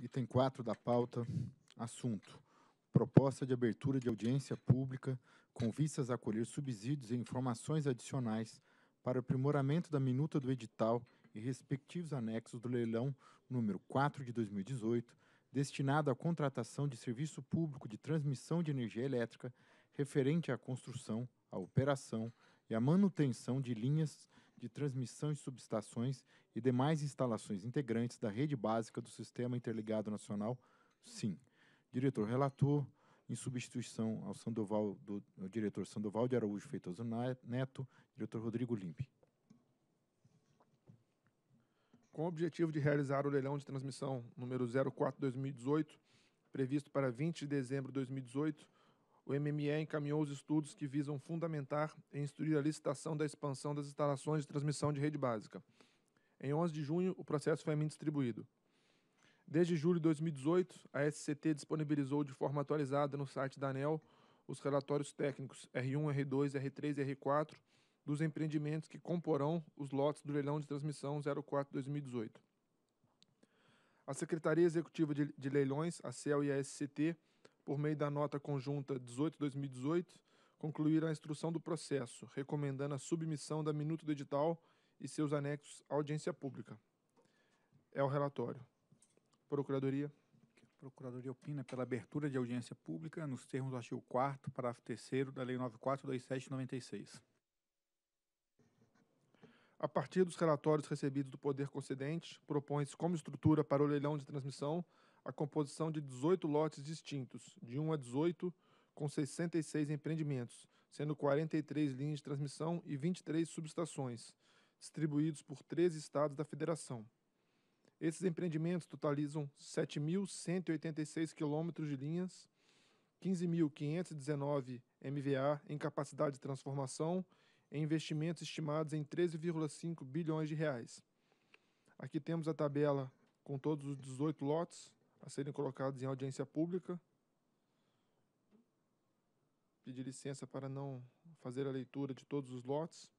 Item 4 da pauta, assunto: proposta de abertura de audiência pública com vistas a colher subsídios e informações adicionais para aprimoramento da minuta do edital e respectivos anexos do leilão número 4 de 2018, destinado à contratação de serviço público de transmissão de energia elétrica referente à construção, à operação e à manutenção de linhas de transmissão e subestações e demais instalações integrantes da rede básica do Sistema Interligado Nacional, SIM. Diretor relator, em substituição ao, Sandoval, do, ao diretor Sandoval de Araújo Feitoso Neto, diretor Rodrigo Limpe. Com o objetivo de realizar o leilão de transmissão número 04-2018, previsto para 20 de dezembro de 2018, o MME encaminhou os estudos que visam fundamentar e instruir a licitação da expansão das instalações de transmissão de rede básica. Em 11 de junho, o processo foi a mim distribuído. Desde julho de 2018, a SCT disponibilizou de forma atualizada no site da ANEL os relatórios técnicos R1, R2, R3 e R4 dos empreendimentos que comporão os lotes do leilão de transmissão 04-2018. A Secretaria Executiva de Leilões, a CEL e a SCT, por meio da nota conjunta 18/2018, concluir a instrução do processo, recomendando a submissão da minuta do edital e seus anexos à audiência pública. É o relatório. Procuradoria. A Procuradoria opina pela abertura de audiência pública nos termos do artigo 4 parágrafo 3 da Lei 9427/96. A partir dos relatórios recebidos do Poder Concedente, propõe-se como estrutura para o leilão de transmissão a composição de 18 lotes distintos, de 1 a 18, com 66 empreendimentos, sendo 43 linhas de transmissão e 23 subestações, distribuídos por 13 estados da federação. Esses empreendimentos totalizam 7.186 quilômetros de linhas, 15.519 MVA em capacidade de transformação em investimentos estimados em 13,5 bilhões de reais. Aqui temos a tabela com todos os 18 lotes a serem colocados em audiência pública. Pedir licença para não fazer a leitura de todos os lotes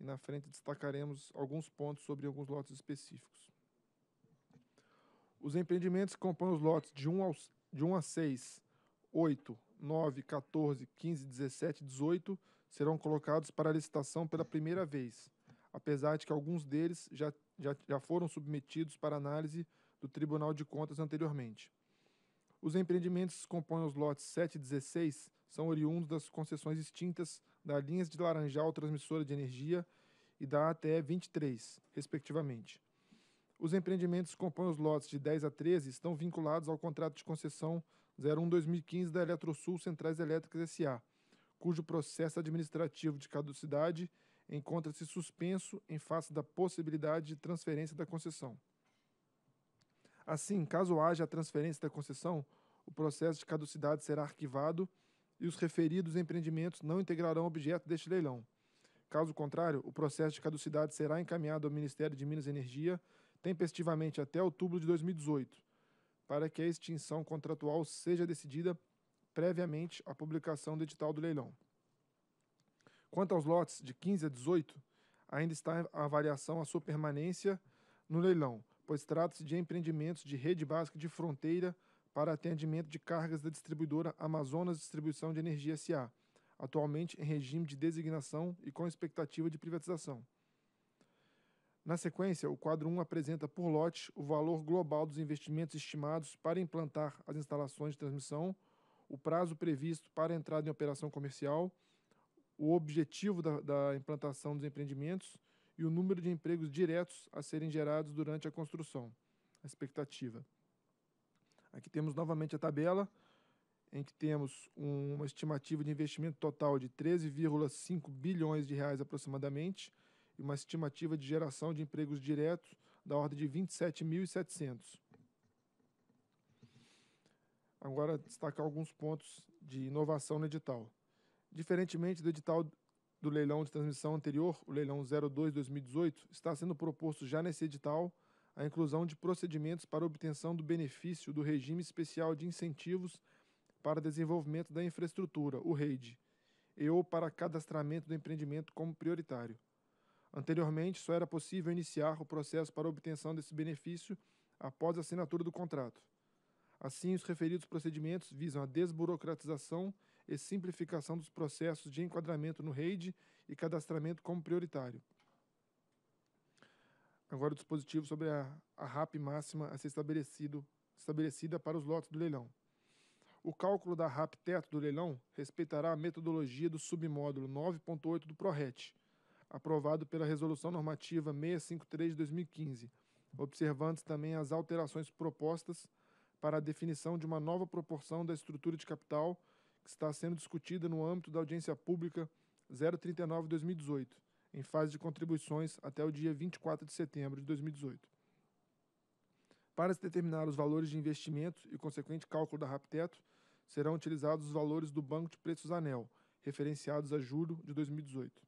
e na frente destacaremos alguns pontos sobre alguns lotes específicos. Os empreendimentos que compõem os lotes de 1, aos, de 1 a 6, 8, 9, 14, 15, 17, e 18 serão colocados para licitação pela primeira vez, apesar de que alguns deles já, já, já foram submetidos para análise do Tribunal de Contas anteriormente. Os empreendimentos que compõem os lotes 7 e 16 são oriundos das concessões extintas da Linhas de Laranjal Transmissora de Energia e da ATE 23, respectivamente. Os empreendimentos que compõem os lotes de 10 a 13 estão vinculados ao contrato de concessão 01-2015 da Eletrosul Centrais Elétricas S.A., cujo processo administrativo de caducidade encontra-se suspenso em face da possibilidade de transferência da concessão. Assim, caso haja a transferência da concessão, o processo de caducidade será arquivado e os referidos empreendimentos não integrarão objeto deste leilão. Caso contrário, o processo de caducidade será encaminhado ao Ministério de Minas e Energia tempestivamente até outubro de 2018, para que a extinção contratual seja decidida previamente à publicação do edital do leilão. Quanto aos lotes de 15 a 18, ainda está em avaliação a sua permanência no leilão, pois trata-se de empreendimentos de rede básica de fronteira para atendimento de cargas da distribuidora Amazonas Distribuição de Energia SA, atualmente em regime de designação e com expectativa de privatização. Na sequência, o quadro 1 apresenta por lote o valor global dos investimentos estimados para implantar as instalações de transmissão, o prazo previsto para a entrada em operação comercial, o objetivo da, da implantação dos empreendimentos e o número de empregos diretos a serem gerados durante a construção. A expectativa. Aqui temos novamente a tabela, em que temos um, uma estimativa de investimento total de 13,5 bilhões de reais aproximadamente e uma estimativa de geração de empregos diretos da ordem de 27.700. Agora destacar alguns pontos de inovação no edital. Diferentemente do edital do leilão de transmissão anterior, o leilão 02-2018, está sendo proposto já nesse edital a inclusão de procedimentos para obtenção do benefício do regime especial de incentivos para desenvolvimento da infraestrutura, o REID, e ou para cadastramento do empreendimento como prioritário. Anteriormente, só era possível iniciar o processo para obtenção desse benefício após a assinatura do contrato. Assim, os referidos procedimentos visam a desburocratização e simplificação dos processos de enquadramento no REID e cadastramento como prioritário. Agora o dispositivo sobre a, a RAP máxima a ser estabelecido, estabelecida para os lotes do leilão. O cálculo da RAP teto do leilão respeitará a metodologia do submódulo 9.8 do PRORET, aprovado pela Resolução Normativa 653 de 2015, observando também as alterações propostas para a definição de uma nova proporção da estrutura de capital que está sendo discutida no âmbito da audiência pública 039-2018, em fase de contribuições até o dia 24 de setembro de 2018. Para se determinar os valores de investimento e o consequente cálculo da RAPTETO, serão utilizados os valores do Banco de Preços ANEL, referenciados a julho de 2018.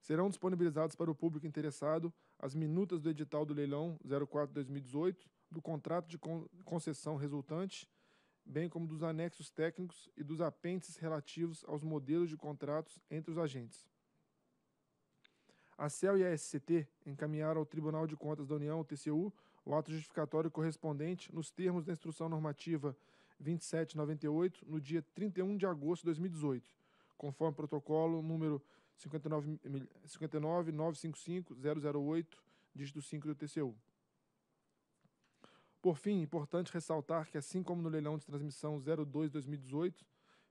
Serão disponibilizados para o público interessado as minutas do edital do leilão 04-2018, do contrato de concessão resultante bem como dos anexos técnicos e dos apêndices relativos aos modelos de contratos entre os agentes. A CEL e a SCT encaminharam ao Tribunal de Contas da União, o TCU, o ato justificatório correspondente nos termos da Instrução Normativa 2798, no dia 31 de agosto de 2018, conforme protocolo número 59.955.008, dígito 5 do TCU. Por fim, importante ressaltar que, assim como no leilão de transmissão 02-2018,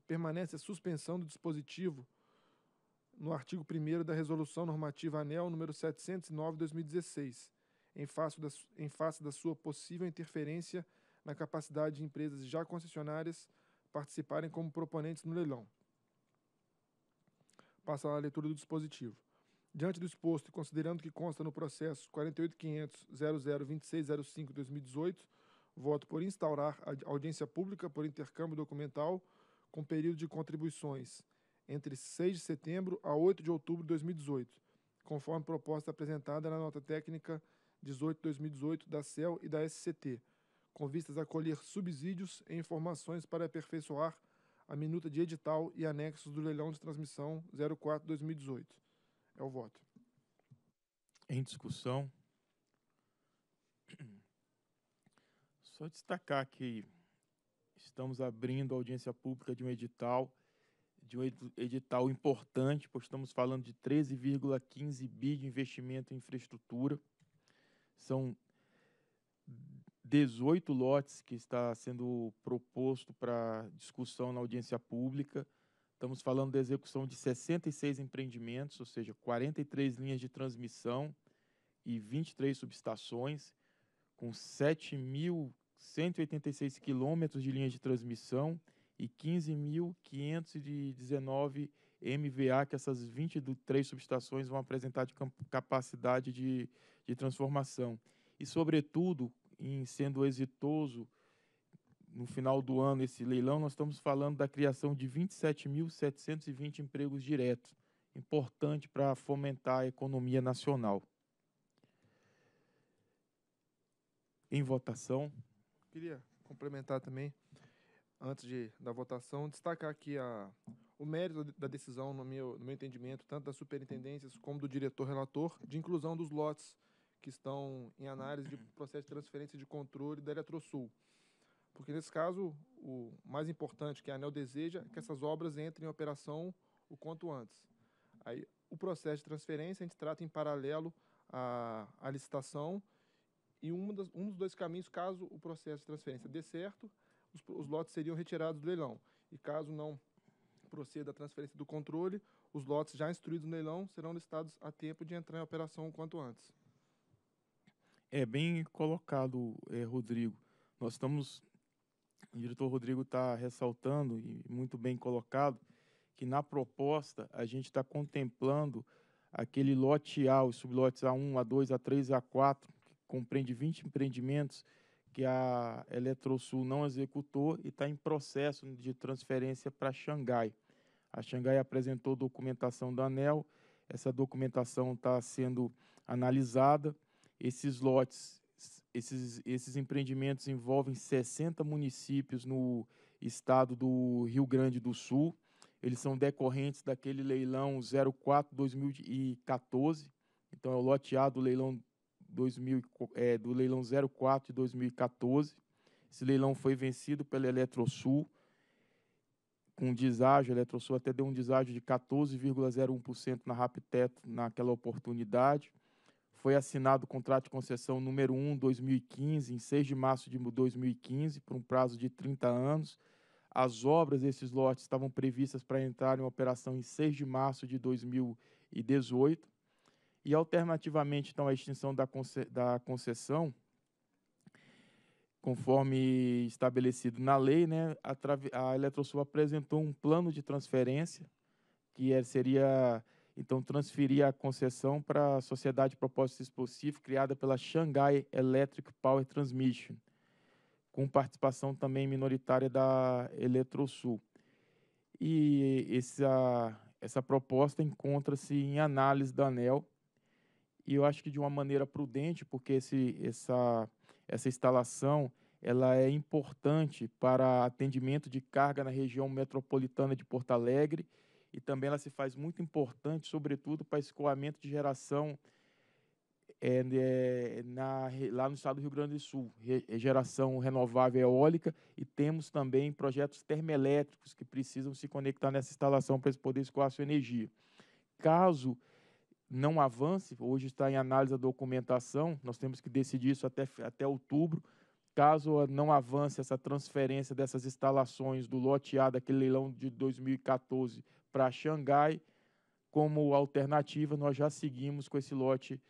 permanece a suspensão do dispositivo no artigo 1 da Resolução Normativa ANEL número 709-2016, em, em face da sua possível interferência na capacidade de empresas já concessionárias participarem como proponentes no leilão. Passa a leitura do dispositivo. Diante do exposto e considerando que consta no processo 48.500.002605-2018, voto por instaurar a audiência pública por intercâmbio documental com período de contribuições entre 6 de setembro a 8 de outubro de 2018, conforme proposta apresentada na nota técnica 18-2018 da CEL e da SCT, com vistas a colher subsídios e informações para aperfeiçoar a minuta de edital e anexos do leilão de transmissão 04-2018 é o voto. Em discussão. Só destacar que estamos abrindo a audiência pública de um edital, de um edital importante, pois estamos falando de 13,15 bi de investimento em infraestrutura. São 18 lotes que está sendo proposto para discussão na audiência pública. Estamos falando da execução de 66 empreendimentos, ou seja, 43 linhas de transmissão e 23 subestações, com 7.186 quilômetros de linhas de transmissão e 15.519 MVA que essas 23 subestações vão apresentar de capacidade de, de transformação. E, sobretudo, em sendo exitoso no final do ano esse leilão, nós estamos falando da criação de 27.720 empregos diretos, importante para fomentar a economia nacional. Em votação. Queria complementar também, antes de, da votação, destacar aqui a, o mérito da decisão, no meu, no meu entendimento, tanto das superintendências como do diretor relator, de inclusão dos lotes que estão em análise de processo de transferência de controle da Eletrosul. Porque nesse caso, o mais importante que a ANEL deseja é que essas obras entrem em operação o quanto antes. Aí, o processo de transferência a gente trata em paralelo à, à licitação e um, das, um dos dois caminhos, caso o processo de transferência dê certo, os, os lotes seriam retirados do leilão. E caso não proceda a transferência do controle, os lotes já instruídos no leilão serão listados a tempo de entrar em operação o quanto antes. É bem colocado, é, Rodrigo. Nós estamos o diretor Rodrigo está ressaltando, e muito bem colocado, que na proposta a gente está contemplando aquele lote A, os sublotes A1, A2, A3, A4, que compreende 20 empreendimentos que a Eletrosul não executou e está em processo de transferência para Xangai. A Xangai apresentou documentação da ANEL, essa documentação está sendo analisada. Esses lotes esses, esses empreendimentos envolvem 60 municípios no estado do Rio Grande do Sul. Eles são decorrentes daquele leilão 04-2014. Então, é o lote A do leilão, 2000, é, do leilão 04 de 2014. Esse leilão foi vencido pela Eletrosul, com deságio. A Eletrosul até deu um deságio de 14,01% na Rapteto naquela oportunidade foi assinado o contrato de concessão número 1, 2015, em 6 de março de 2015, por um prazo de 30 anos. As obras desses lotes estavam previstas para entrar em operação em 6 de março de 2018. E, alternativamente, então, à extinção da, conce da concessão, conforme estabelecido na lei, né, a, a Eletrosul apresentou um plano de transferência que é, seria então, transferir a concessão para a Sociedade de Propósito Explosivo, criada pela Shanghai Electric Power Transmission, com participação também minoritária da Eletrosul. E essa, essa proposta encontra-se em análise da ANEL, e eu acho que de uma maneira prudente, porque esse, essa, essa instalação ela é importante para atendimento de carga na região metropolitana de Porto Alegre e também ela se faz muito importante, sobretudo para escoamento de geração é, é, na, lá no estado do Rio Grande do Sul, re, é, geração renovável eólica, e temos também projetos termoelétricos que precisam se conectar nessa instalação para poder escoar sua energia. Caso não avance, hoje está em análise a documentação, nós temos que decidir isso até, até outubro, caso não avance essa transferência dessas instalações do lote A daquele leilão de 2014 para Xangai como alternativa. Nós já seguimos com esse lote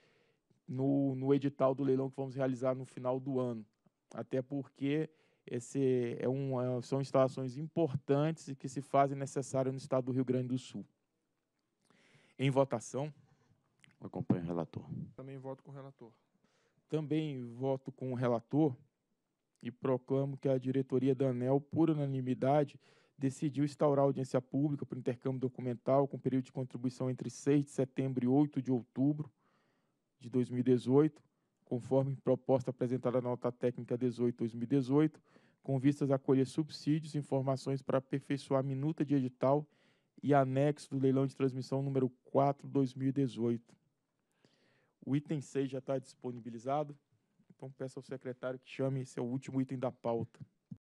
no, no edital do leilão que vamos realizar no final do ano. Até porque esse é um, é, são instalações importantes e que se fazem necessárias no estado do Rio Grande do Sul. Em votação. Acompanho o relator. Também voto com o relator. Também voto com o relator e proclamo que a diretoria da ANEL, por unanimidade, decidiu instaurar audiência pública para intercâmbio documental com período de contribuição entre 6 de setembro e 8 de outubro de 2018, conforme proposta apresentada na nota técnica 18/2018, com vistas a colher subsídios e informações para aperfeiçoar a minuta de edital e anexo do leilão de transmissão número 4/2018. O item 6 já está disponibilizado, então peço ao secretário que chame esse é o último item da pauta.